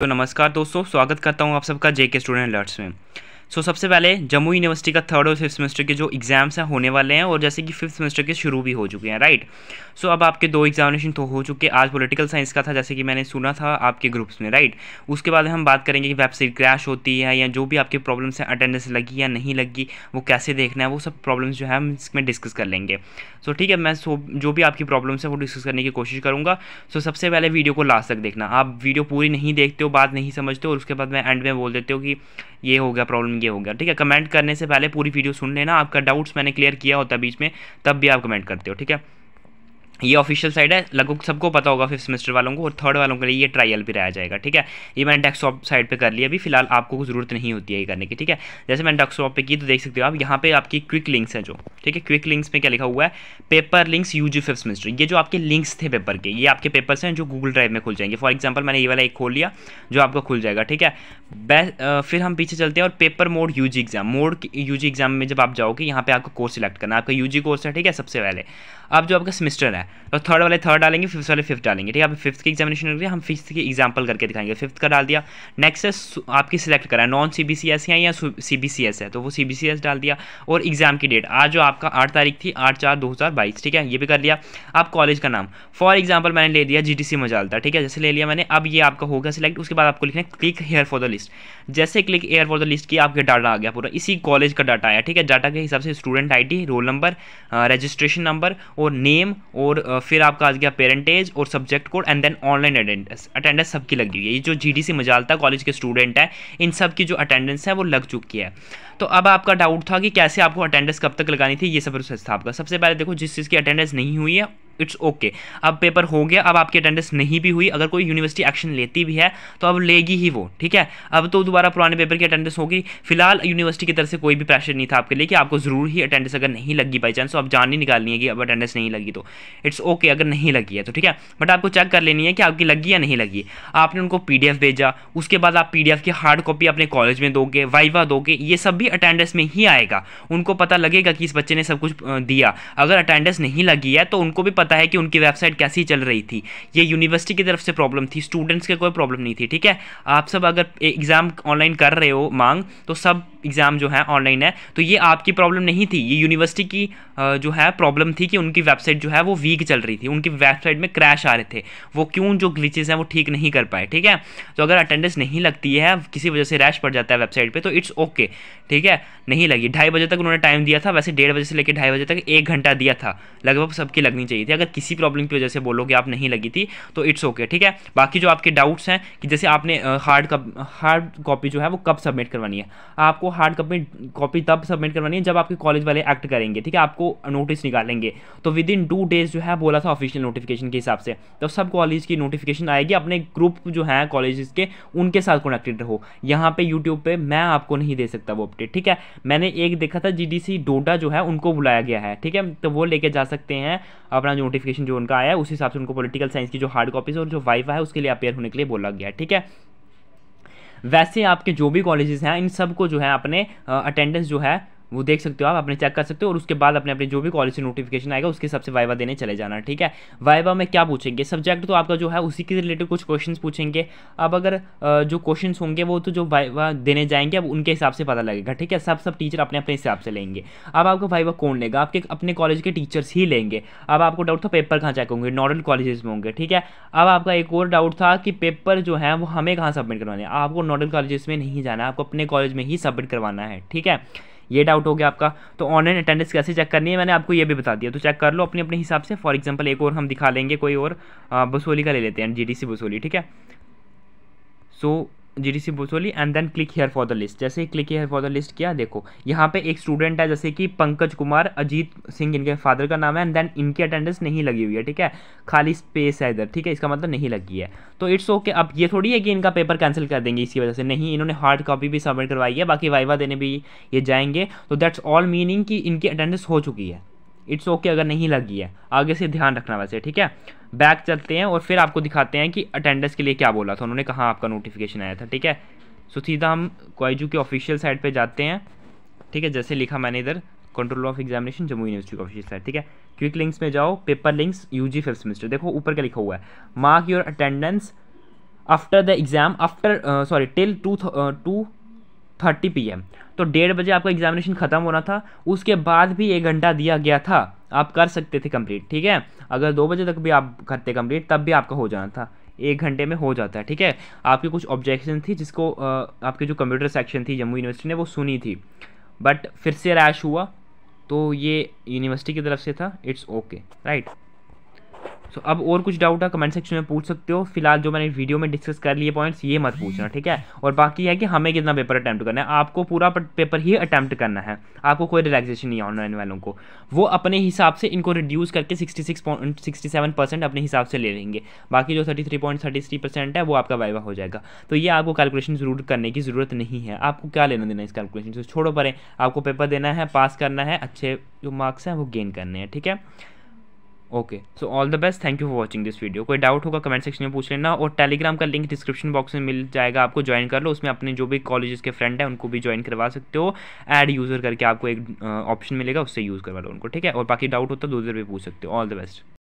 तो नमस्कार दोस्तों स्वागत करता हूं आप सबका जेके स्टूडेंट अलर्ट्स में सो सबसे पहले जम्मू यूनिवर्सिटी का थर्ड और फिफ्थ सेमेस्टर के जो एग्ज़ाम्स हैं होने वाले हैं और जैसे कि फिफ्थ सेमेस्टर के शुरू भी हो चुके हैं राइट सो अब आपके दो एग्जामिनेशन तो हो चुके आज पोलिटिकल साइंस का था जैसे कि मैंने सुना था आपके ग्रुप्स में राइट उसके बाद हम बात करेंगे कि वेबसाइट क्रैश होती है या जो भी आपके प्रॉब्लम्स हैं अटेंडेंस लगी या नहीं लगी वो कैसे देखना है वो सब प्रॉब्लम्स जो है हम इसमें डिस्कस कर लेंगे सो ठीक है मैं सो जो भी आपकी प्रॉब्लम्स हैं वो डिस्कस करने की कोशिश करूँगा सो सबसे पहले वीडियो को लास्ट तक देखना आप वीडियो पूरी नहीं देखते हो बात नहीं समझते हो और उसके बाद मैं एंड में बोल देते हो कि ये हो गया प्रॉब्लम ये हो गया ठीक है कमेंट करने से पहले पूरी वीडियो सुन लेना आपका डाउट्स मैंने क्लियर किया होता बीच में तब भी आप कमेंट करते हो ठीक है ये ऑफिशियल साइट है लगभग सबको पता होगा फिफ्थ सेमेस्टर वालों को और थर्ड वालों के लिए ये ट्रायल भी रहा जाएगा ठीक है ये मैंने डेस्कटॉप साइड पे कर लिया अभी फिलहाल आपको जरूरत नहीं होती है ये करने की ठीक है जैसे मैंने डेस्कटॉप पे की तो देख सकते हो आप यहाँ पे आपकी क्विक लिंक्स है जो ठीक है क्विक लिंक्स में क्या लिखा हुआ है paper links U G fifth semester ये जो आपके लिंक्स थे पेपर के ये आपके पेपर्स हैं जो गूगल ड्राइव में खुल जाएंगे फॉर एग्जाम्पल मैंने ये वाला एक खोल लिया जो आपका खुल जाएगा ठीक है फिर हम पीछे चलते हैं और paper mode U G exam mode U G exam में जब आप जाओगे यहाँ पे आपको कोर्स सिलेक्ट करना है आपका यू जी कोर्स है ठीक है सबसे पहले अब जो आपका सेमेस्टर है तो थर्ड वाले थर्ड डालेंगे फिफ्थ वाले फिफ्थ डालेंगे ठीक है आप फिफ्थ की एग्जामिनेशन करिए हम फिफ्थ की एग्जाम्पल करके दिखाएंगे फिफ्थ का डाल दिया नेक्स्ट है आपकी सिलेक्ट करा है non C B C S है या सी बी सी एस है तो वो सी बी सी एस डाल दिया और एग्जाम की डेट आज जो आपका आठ तारीख थी आठ चार दो हज़ार बाईस ठीक है ये भी कर लिया आप कॉलेज का नाम फॉर एग्जाम्पल मैंने ले लिया जी टी सी मजालता ठीक है जैसे ले लिया मैंने अब ये आपका होगा सिलेक्ट उसके बाद आपको लिखना है click here for the list जैसे click here for the list की आपका डाटा आ गया पूरा इसी कॉलेज का डाटा आया ठीक है डाटा के हिसाब से student I D roll number registration number और नेम और फिर आपका आ गया पेरेंटेज और subject code and then online attendance attendance सबकी लगी हुई है ये जो जी डी सी कॉलेज के स्टूडेंट है इन सब की जो अटेंडेंस है वो लग चुकी है तो अब आपका डाउट था कि कैसे आपको अटेंडेंस कब तक लगानी थी ये सब प्रोसेस था आपका सबसे पहले देखो जिस चीज़ की अटेंडेंस नहीं हुई है इट्स ओके अब पेपर हो गया अब आपकी अटेंडेंस नहीं भी हुई अगर कोई यूनिवर्सिटी एक्शन लेती भी है तो अब लेगी ही वो ठीक है अब तो दोबारा पुराने पेपर की अटेंडेंस होगी फिलहाल यूनिवर्सिटी की तरफ से कोई भी प्रेशर नहीं था आपके लिए कि आपको ज़रूर ही अटेंडेंस अगर नहीं लगी बाई चांस तो आप जान ही निकालनी है कि अब अटेंडेंस नहीं लगी तो इट्स ओके अगर नहीं लगी है तो ठीक है बट आपको चेक कर लेनी है कि आपकी लगी या नहीं लगी आपने उनको पी भेजा उसके बाद आप पी की हार्ड कॉपी अपने कॉलेज में दोगे वाइवा दोगे ये सब भी अटेंडेंस में ही आएगा उनको पता लगेगा कि इस बच्चे ने सब कुछ दिया अगर अटेंडेंस नहीं लगी है तो उनको भी पता पता है कि उनकी वेबसाइट कैसी चल रही थी ये यूनिवर्सिटी की तरफ से प्रॉब्लम थी स्टूडेंट्स के कोई प्रॉब्लम नहीं थी ठीक है आप सब अगर एग्ज़ाम ऑनलाइन कर रहे हो मांग तो सब एग्ज़ाम जो है ऑनलाइन है तो ये आपकी प्रॉब्लम नहीं थी ये यूनिवर्सिटी की जो है प्रॉब्लम थी कि उनकी वेबसाइट जो है वो वीक चल रही थी उनकी वेबसाइट में क्रैश आ रहे थे वो क्यों जो ग्लिचेज हैं वो ठीक नहीं कर पाए ठीक है तो अगर अटेंडेंस नहीं लगती है किसी वजह से रैश पड़ जाता है वेबसाइट पर तो इट्स ओके ठीक है नहीं लगी ढाई बजे तक उन्होंने टाइम दिया था वैसे डेढ़ बजे से लेकर ढाई बजे तक एक घंटा दिया था लगभग सबकी लगनी चाहिए थी अगर किसी प्रॉब्लम की वजह से बोलोगे आप नहीं लगी थी तो इट्स ओके ठीक है बाकी जो आपके डाउट्स हैं कि जैसे आपने हार्ड कप हार्ड कॉपी जो है वो कब सबमिट करवानी है आपको हार्ड कॉपी कॉपी तब सबमिट करवानी है जब आपके कॉलेज वाले एक्ट करेंगे ठीक है आपको नोटिस निकालेंगे तो विद इन टू डेज जो है बोला था ऑफिशियल नोटिफिकेशन के हिसाब से तो सब कॉलेज की नोटिफिकेशन आएगी अपने ग्रुप जो है कॉलेज के उनके साथ कनेक्टेड रहो यहाँ पे यूट्यूब पे मैं आपको नहीं दे सकता वो अपडेट ठीक है मैंने एक देखा था जी डोडा जो है उनको बुलाया गया है ठीक है तो वो लेके जा सकते हैं अपना जो नोटिफिकेशन जो उनका आया है उस हिसाब से उनको पोलिटिकल साइंस की जो हार्ड कॉपीज और जो वाइफा है उसके लिए अपेयर होने के लिए बोला गया ठीक है वैसे आपके जो भी कॉलेजेस हैं इन सब को जो है अपने अटेंडेंस जो है वो देख सकते हो आप अपने चेक कर सकते हो और उसके बाद अपने अपने जो भी कॉलेज से नोटिफिकेशन आएगा उसके हिसाब से वाइवा देने चले जाना ठीक है वाइवा में क्या पूछेंगे सब्जेक्ट तो आपका जो है उसी के रिलेटेड कुछ क्वेश्चन पूछेंगे अब अगर जो क्वेश्चन होंगे वो तो जो वाइवा देने जाएंगे अब उनके हिसाब से पता लगेगा ठीक है सब सब टीचर अपने अपने हिसाब से लेंगे अब आपको वाइवा कौन लेगा आपके अपने कॉलेज के टीचर्स ही लेंगे अब आपको डाउट था पेपर कहाँ चेक होंगे नॉर्मल कॉलेजेस में होंगे ठीक है अब आपका एक और डाउट था कि पेपर जो है वो हमें कहाँ सबमिट करवाने आपको नॉर्मल कॉलेजेस में नहीं जाना है आपको अपने कॉलेज में ही सबमिट करवाना है ठीक है ये डाउट हो गया आपका तो ऑनलाइन अटेंडेंस कैसे चेक करनी है मैंने आपको ये भी बता दिया तो चेक कर लो अपने अपने हिसाब से फॉर एग्जाम्पल एक और हम दिखा लेंगे कोई और बसोली का ले लेते हैं जी डी सी बसोली ठीक है so G D C Basohli and then click here for the list जैसे ही click here for the list किया देखो यहाँ पे एक स्टूडेंट है जैसे कि पंकज कुमार अजीत सिंह इनके फादर का नाम है एंड देन इनकी अटेंडेंस नहीं लगी हुई है ठीक है खाली स्पेस है इधर ठीक है इसका मतलब नहीं लगी है तो इट्स ओके अब ये थोड़ी है कि इनका पेपर कैंसिल कर देंगे इसकी वजह से नहीं इन्होंने हार्ड कॉपी भी सबमिट करवाई है बाकी वाइवा देने भी ये जाएंगे तो दैट्स ऑल मीनिंग कि इनकी अटेंडेंस हो चुकी है इट्स ओके अगर नहीं लगी है आगे से ध्यान रखना वैसे ठीक है बैक चलते हैं और फिर आपको दिखाते हैं कि अटेंडेंस के लिए क्या बोला था उन्होंने कहाँ आपका नोटिफिकेशन आया था ठीक है सो सीधा हम क्वाइजू के ऑफिशियल साइट पर जाते हैं ठीक है जैसे लिखा मैंने इधर control of examination Jammu university official site ठीक है क्विक लिंक्स में जाओ paper links G fifth semester देखो ऊपर क्या लिखा हुआ है mark your attendance after the exam after sorry till two two thirty P M तो डेढ़ बजे आपका एग्जामिनेशन ख़त्म होना था उसके बाद भी एक घंटा दिया गया था आप कर सकते थे कंप्लीट ठीक है अगर दो बजे तक भी आप करते कंप्लीट तब भी आपका हो जाना था एक घंटे में हो जाता है ठीक है आपकी कुछ ऑब्जेक्शन थी जिसको आपके जो कंप्यूटर सेक्शन थी जम्मू यूनिवर्सिटी ने वो सुनी थी बट फिर से रैश हुआ तो ये यूनिवर्सिटी की तरफ से था इट्स ओके राइट सो अब और कुछ डाउट है कमेंट सेक्शन में पूछ सकते हो फिलहाल जो मैंने वीडियो में डिस्कस कर लिए पॉइंट्स ये मत पूछना ठीक है और बाकी है कि हमें कितना पेपर अटैम्प्ट करना है आपको पूरा पेपर ही अटैम्प्ट करना है आपको कोई रिलैक्सेशन नहीं ऑनलाइन वालों को वो अपने हिसाब से इनको रिड्यूस करके sixty six point sixty seven percent अपने हिसाब से ले लेंगे बाकी जो thirty three point thirty three percent है वो आपका वाइवा हो जाएगा तो ये आपको कैलकुलेशन जरूर करने की ज़रूरत नहीं है आपको क्या लेना देना इस कैलकुलेशन से छोड़ो पड़े आपको पेपर देना है पास करना है अच्छे जो मार्क्स हैं वो गेन करने हैं ठीक है okay so all the best thank you for watching this video कोई डाउट होगा कमेंट सेक्शन में पूछ लेना और टेलीग्राम का लिंक डिस्क्रिप्शन बॉक्स में मिल जाएगा आपको ज्वाइन कर लो उसमें अपने जो भी कॉलेजेस के फ्रेंड हैं उनको भी ज्वाइन करवा सकते हो ऐड यूज़र करके आपको एक ऑप्शन मिलेगा उससे यूज़ करवा लो उनको ठीक है और बाकी डाउट होता तो उधर भी पूछ सकते हो ऑल द बेस्ट